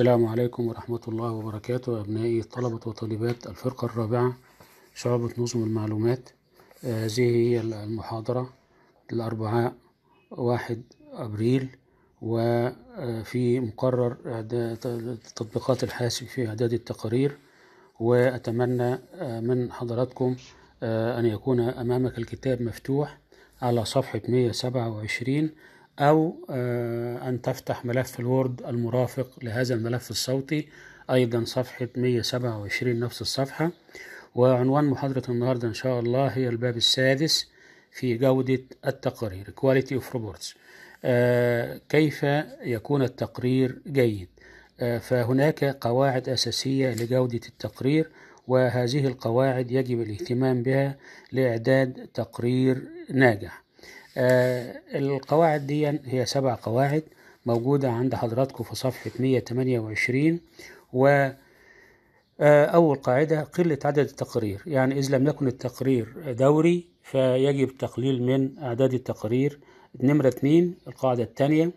السلام عليكم ورحمة الله وبركاته أبنائي طلبة وطالبات الفرقة الرابعة شعبة نظم المعلومات آه، هذه هي المحاضرة الأربعاء واحد أبريل وفي آه، مقرر تطبيقات الحاسب في إعداد التقارير وأتمنى آه، من حضراتكم أن يكون أمامك الكتاب مفتوح على صفحة 127 أو آه، أن تفتح ملف الوورد المرافق لهذا الملف الصوتي أيضا صفحة 127 نفس الصفحة وعنوان محاضرة النهاردة إن شاء الله هي الباب السادس في جودة التقارير Quality of Reports آه، كيف يكون التقرير جيد آه، فهناك قواعد أساسية لجودة التقرير وهذه القواعد يجب الاهتمام بها لإعداد تقرير ناجح آه، القواعد دي هي سبع قواعد موجودة عند حضراتكم في صفحة 128 و آه، أول قاعدة قلة عدد التقارير يعني إذا لم يكن التقرير دوري فيجب التقليل من أعداد التقارير نمرة اثنين القاعدة الثانية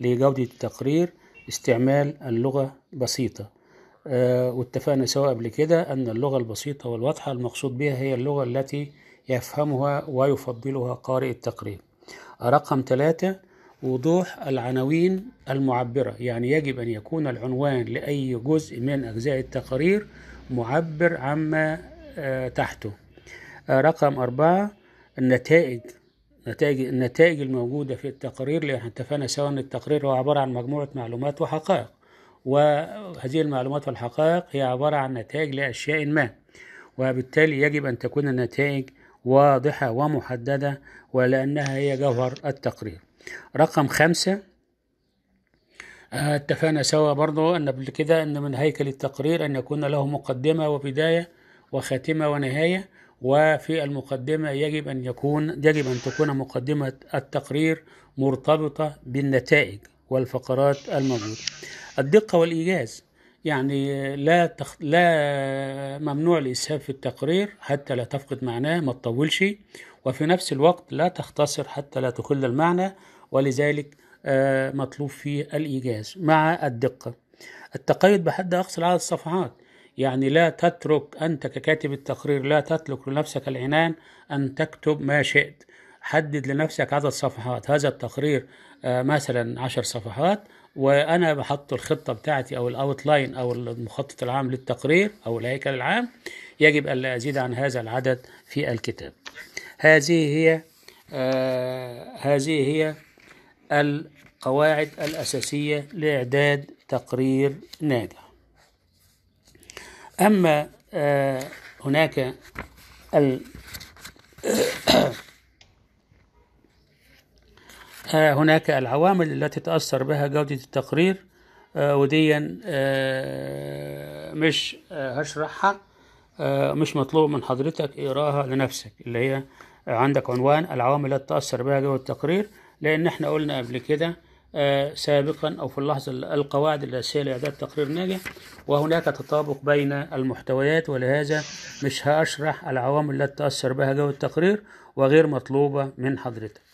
لجودة التقرير استعمال اللغة بسيطة آه، واتفقنا سوا قبل كده أن اللغة البسيطة والواضحة المقصود بها هي اللغة التي يفهمها ويفضلها قارئ التقرير رقم ثلاثة وضوح العناوين المعبرة يعني يجب أن يكون العنوان لأي جزء من أجزاء التقارير معبر عما آه، تحته آه، رقم أربعة النتائج نتائج النتائج الموجودة في التقرير لأن اتفقنا سواء أن التقرير هو عبارة عن مجموعة معلومات وحقائق وهذه المعلومات والحقائق هي عبارة عن نتائج لأشياء ما وبالتالي يجب أن تكون النتائج واضحة ومحددة ولأنها هي جوهر التقرير رقم خمسة آه، اتفقنا سوا برضو أن قبل كده أن من هيكل التقرير أن يكون له مقدمة وبداية وخاتمة ونهاية وفي المقدمة يجب أن يكون يجب أن تكون مقدمة التقرير مرتبطة بالنتائج والفقرات الموجودة الدقة والإيجاز يعني لا تخ... لا ممنوع الاسهاب في التقرير حتى لا تفقد معناه ما تطولش وفي نفس الوقت لا تختصر حتى لا تخل المعنى ولذلك آه، مطلوب فيه الايجاز مع الدقه التقيد بحد اقصى عدد الصفحات يعني لا تترك انت ككاتب التقرير لا تترك لنفسك العنان ان تكتب ما شئت حدد لنفسك عدد صفحات هذا التقرير آه، مثلا عشر صفحات وانا بحط الخطه بتاعتي او الاوت لاين او المخطط العام للتقرير او الهيكل العام يجب الا ازيد عن هذا العدد في الكتاب هذه هي آه هذه هي القواعد الاساسيه لاعداد تقرير ناجح اما آه هناك ال هناك العوامل التي تأثر بها جودة التقرير آه، وديا آه، مش آه، هشرحها مش مطلوب من حضرتك اقراها لنفسك اللي هي عندك عنوان العوامل التي تأثر بها جودة التقرير لأن احنا قلنا قبل كده سابقا أو في اللحظة القواعد الأساسية لإعداد تقرير ناجح وهناك تطابق بين المحتويات ولهذا مش هشرح العوامل التي تأثر بها جودة التقرير وغير مطلوبة من حضرتك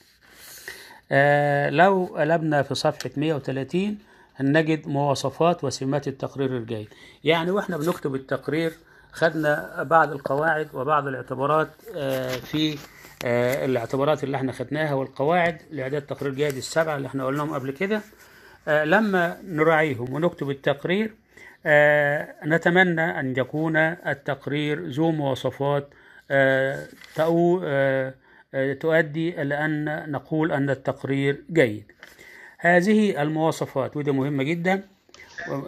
آه، لو قلبنا في صفحة 130 هنجد مواصفات وسمات التقرير الجيد يعني واحنا بنكتب التقرير خدنا بعض القواعد وبعض الاعتبارات آه، في آه، الاعتبارات اللي احنا خدناها والقواعد لإعداد تقرير جيد السبعة اللي احنا قلناهم قبل كده لما نراعيهم ونكتب التقرير نتمنى أن يكون التقرير ذو مواصفات تقو تؤدي إلى أن نقول أن التقرير جيد هذه المواصفات وده مهمة جدا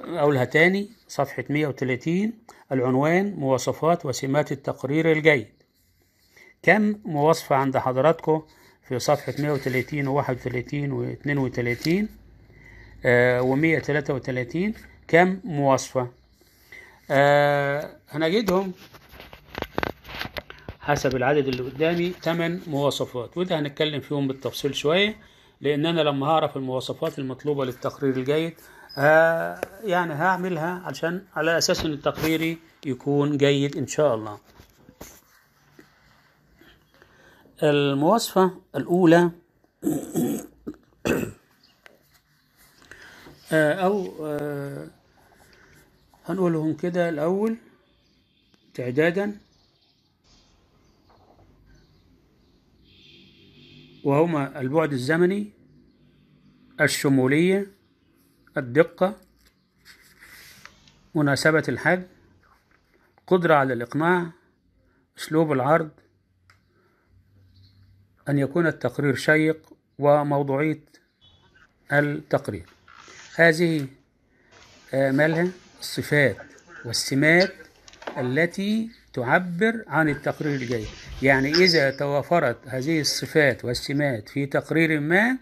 أقولها تاني صفحة 130 العنوان مواصفات وسمات التقرير الجيد كم مواصفة عند حضراتكم في صفحة 130 و 31 و 32 و 133 كم مواصفة آه، هنجدهم حسب العدد اللي قدامي 8 مواصفات وده هنتكلم فيهم بالتفصيل شوية لأن أنا لما هعرف المواصفات المطلوبة للتقرير الجيد آه يعني هعملها عشان على أساس إن تقريري يكون جيد إن شاء الله المواصفة الأولى آه، أو آه، هنقولهم كده الأول تعدادا وهما البعد الزمني الشمولية الدقة مناسبة الحجم قدرة على الإقناع أسلوب العرض أن يكون التقرير شيق وموضوعية التقرير هذه آه، مالها الصفات والسمات التي تعبر عن التقرير الجيد يعني إذا توافرت هذه الصفات والسمات في تقرير ما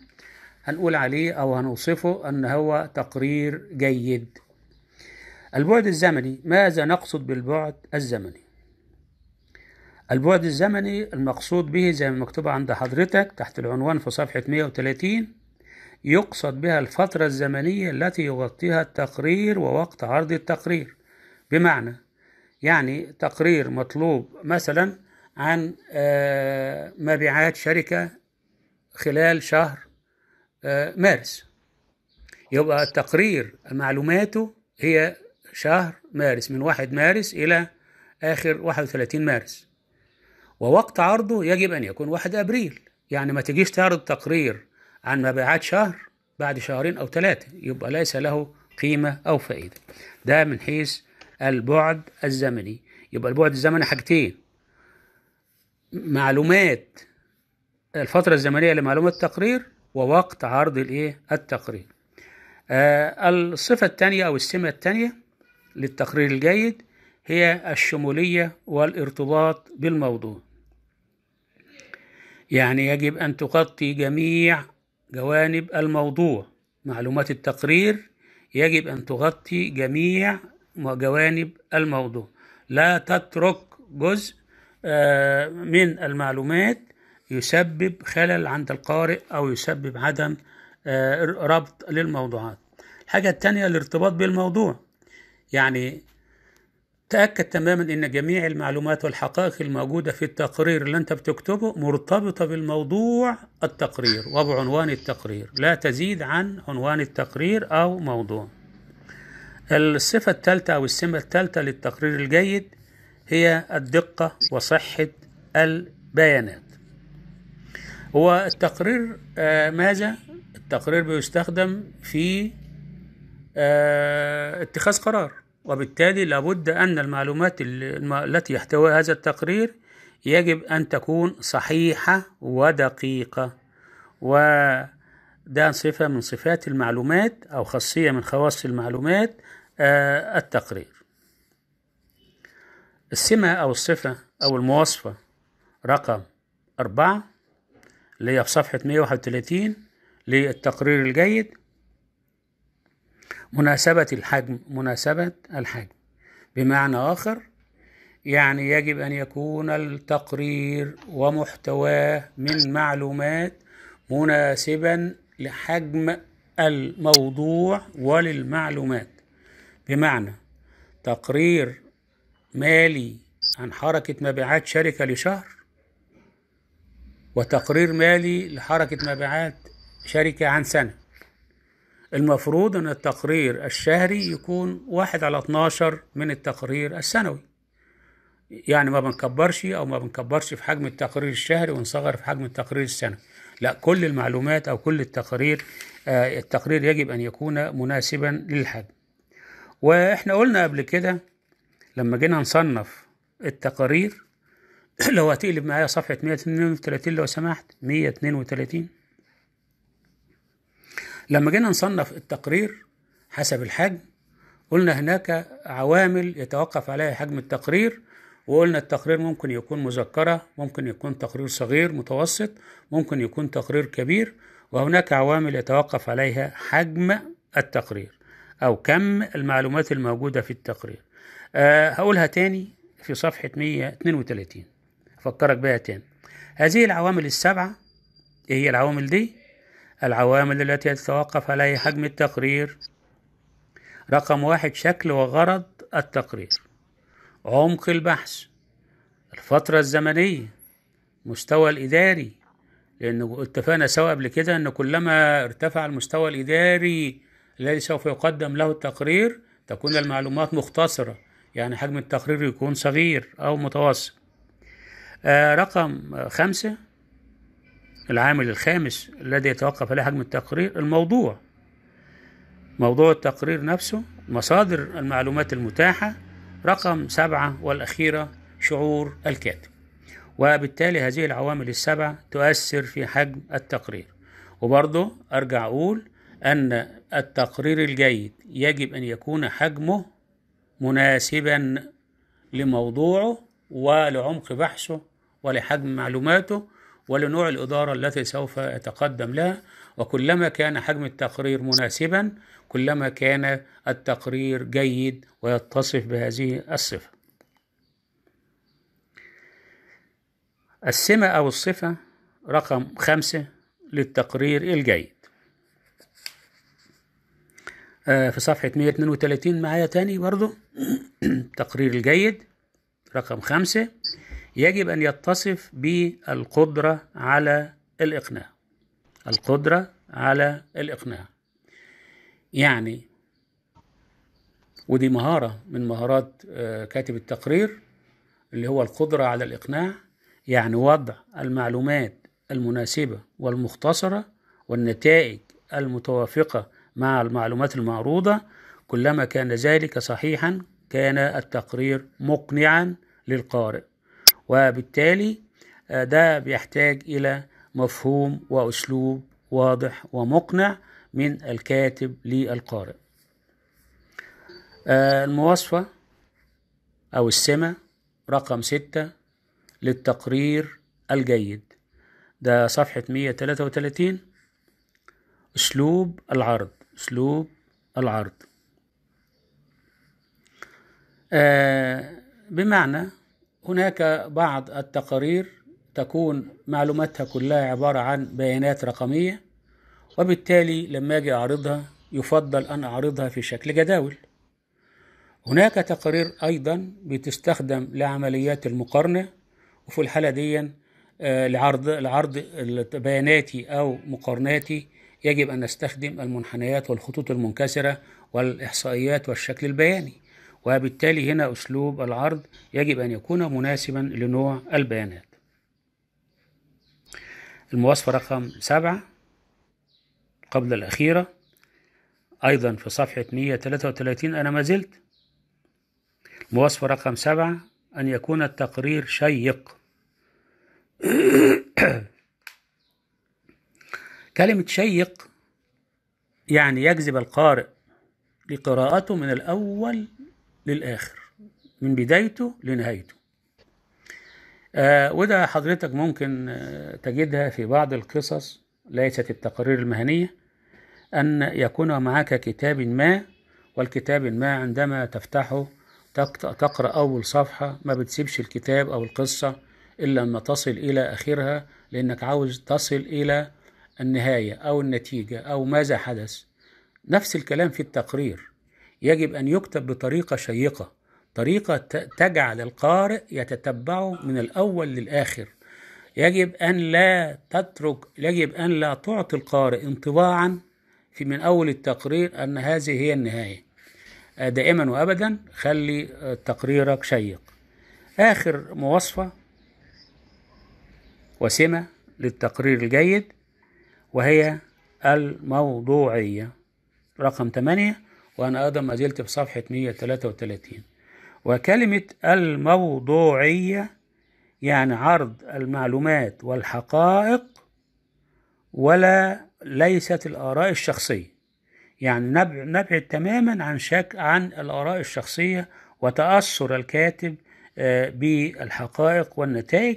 هنقول عليه أو هنوصفه أن هو تقرير جيد البعد الزمني ماذا نقصد بالبعد الزمني البعد الزمني المقصود به زي ما مكتوب عند حضرتك تحت العنوان في صفحة 130 يقصد بها الفترة الزمنية التي يغطيها التقرير ووقت عرض التقرير بمعنى يعني تقرير مطلوب مثلا عن آه، مبيعات شركة خلال شهر آه، مارس يبقى التقرير معلوماته هي شهر مارس من 1 مارس إلى آخر 31 مارس ووقت عرضه يجب أن يكون 1 أبريل يعني ما تجيش تعرض تقرير عن مبيعات شهر بعد شهرين أو ثلاثة يبقى ليس له قيمة أو فائدة ده من حيث البعد الزمني يبقى البعد الزمني حاجتين معلومات الفترة الزمنية لمعلومات التقرير ووقت عرض الايه التقرير آه الصفة الثانية أو السمة الثانية للتقرير الجيد هي الشمولية والارتباط بالموضوع يعني يجب أن تغطي جميع جوانب الموضوع معلومات التقرير يجب أن تغطي جميع جوانب الموضوع لا تترك جزء آه، من المعلومات يسبب خلل عند القارئ أو يسبب عدم آه، ربط للموضوعات الحاجة الثانية الارتباط بالموضوع يعني تأكد تماما أن جميع المعلومات والحقائق الموجودة في التقرير اللي أنت بتكتبه مرتبطة بالموضوع التقرير وبعنوان التقرير لا تزيد عن عنوان التقرير أو موضوع الصفة الثالثة أو السمة الثالثة للتقرير الجيد هي الدقة وصحة البيانات هو التقرير آه، ماذا؟ التقرير بيستخدم في آه، اتخاذ قرار وبالتالي لابد أن المعلومات التي يحتويها هذا التقرير يجب أن تكون صحيحة ودقيقة وده صفة من صفات المعلومات أو خاصية من خواص المعلومات آه، التقرير السمة أو الصفة أو المواصفة رقم أربعة اللي هي في صفحة 131 للتقرير الجيد مناسبة الحجم مناسبة الحجم بمعنى آخر يعني يجب أن يكون التقرير ومحتواه من معلومات مناسبا لحجم الموضوع وللمعلومات بمعنى تقرير مالي عن حركة مبيعات شركة لشهر وتقرير مالي لحركة مبيعات شركة عن سنة المفروض أن التقرير الشهري يكون واحد على 12 من التقرير السنوي يعني ما بنكبرش أو ما بنكبرش في حجم التقرير الشهري ونصغر في حجم التقرير السنوي لا كل المعلومات أو كل التقارير آه، التقرير يجب أن يكون مناسبا للحجم وإحنا قلنا قبل كده لما جينا نصنف التقارير لو هتقلب معايا صفحة 132 لو سمحت 132 لما جينا نصنف التقرير حسب الحجم قلنا هناك عوامل يتوقف عليها حجم التقرير وقلنا التقرير ممكن يكون مذكرة ممكن يكون تقرير صغير متوسط ممكن يكون تقرير كبير وهناك عوامل يتوقف عليها حجم التقرير أو كم المعلومات الموجودة في التقرير أه هقولها تاني في صفحة 132 أفكرك بيها تاني هذه العوامل السبعة إيه هي العوامل دي؟ العوامل التي يتوقف عليها حجم التقرير رقم واحد شكل وغرض التقرير عمق البحث الفترة الزمنية مستوى الإداري لأنه اتفقنا سوا قبل كده أن كلما ارتفع المستوى الإداري الذي سوف يقدم له التقرير تكون المعلومات مختصرة يعني حجم التقرير يكون صغير أو متوسط آه، رقم خمسة العامل الخامس الذي يتوقف عليه حجم التقرير الموضوع موضوع التقرير نفسه مصادر المعلومات المتاحة رقم سبعة والأخيرة شعور الكاتب وبالتالي هذه العوامل السبعة تؤثر في حجم التقرير وبرضه أرجع أقول أن التقرير الجيد يجب أن يكون حجمه مناسبا لموضوعه ولعمق بحثه ولحجم معلوماته ولنوع الإدارة التي سوف يتقدم لها وكلما كان حجم التقرير مناسبا كلما كان التقرير جيد ويتصف بهذه الصفة السمة أو الصفة رقم خمسة للتقرير الجيد آه، في صفحة 132 معايا تاني برضه التقرير الجيد رقم خمسة يجب أن يتصف بالقدرة على الإقناع القدرة على الإقناع يعني ودي مهارة من مهارات آه، كاتب التقرير اللي هو القدرة على الإقناع يعني وضع المعلومات المناسبة والمختصرة والنتائج المتوافقة مع المعلومات المعروضة كلما كان ذلك صحيحا كان التقرير مقنعا للقارئ وبالتالي آه، ده بيحتاج إلى مفهوم وأسلوب واضح ومقنع من الكاتب للقارئ آه، المواصفة أو السمة رقم ستة للتقرير الجيد ده صفحة 133 أسلوب العرض أسلوب العرض آه، بمعنى هناك بعض التقارير تكون معلوماتها كلها عبارة عن بيانات رقمية وبالتالي لما أجي أعرضها يفضل أن أعرضها في شكل جداول هناك تقارير أيضا بتستخدم لعمليات المقارنة وفي الحالة دي آه، لعرض العرض بياناتي أو مقارناتي يجب أن نستخدم المنحنيات والخطوط المنكسرة والإحصائيات والشكل البياني وبالتالي هنا أسلوب العرض يجب أن يكون مناسبا لنوع البيانات المواصفة رقم سبعة قبل الأخيرة أيضا في صفحة 133 أنا ما زلت المواصفة رقم سبعة أن يكون التقرير شيق كلمة شيق يعني يجذب القارئ لقراءته من الأول للآخر من بدايته لنهايته آه وده حضرتك ممكن آه، تجدها في بعض القصص ليست التقارير المهنية أن يكون معك كتاب ما والكتاب ما عندما تفتحه تقرأ أول صفحة ما بتسيبش الكتاب أو القصة إلا أن تصل إلى آخرها لأنك عاوز تصل إلى النهاية أو النتيجة أو ماذا حدث نفس الكلام في التقرير يجب أن يكتب بطريقة شيقة طريقة تجعل القارئ يتتبعه من الأول للآخر يجب أن لا تترك يجب أن لا تعطي القارئ انطباعا في من أول التقرير أن هذه هي النهاية آه، دائما وأبدا خلي آه، تقريرك شيق آخر مواصفة وسمة للتقرير الجيد وهي الموضوعية رقم 8 وأنا أيضا ما زلت في صفحة 133 وكلمة الموضوعية يعني عرض المعلومات والحقائق ولا ليست الآراء الشخصية يعني نبعد تماما عن شك عن الآراء الشخصية وتأثر الكاتب آه، بالحقائق والنتائج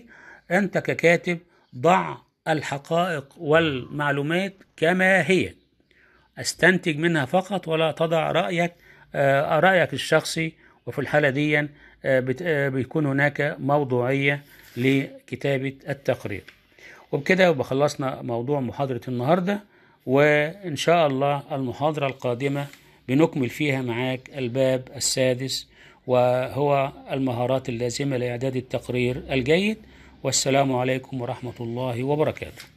أنت ككاتب ضع الحقائق والمعلومات كما هي استنتج منها فقط ولا تضع رايك آه، رايك الشخصي وفي الحاله دي آه، آه، بيكون هناك موضوعيه لكتابه التقرير وبكده يبقى خلصنا موضوع محاضره النهارده وان شاء الله المحاضره القادمه بنكمل فيها معاك الباب السادس وهو المهارات اللازمه لاعداد التقرير الجيد والسلام عليكم ورحمه الله وبركاته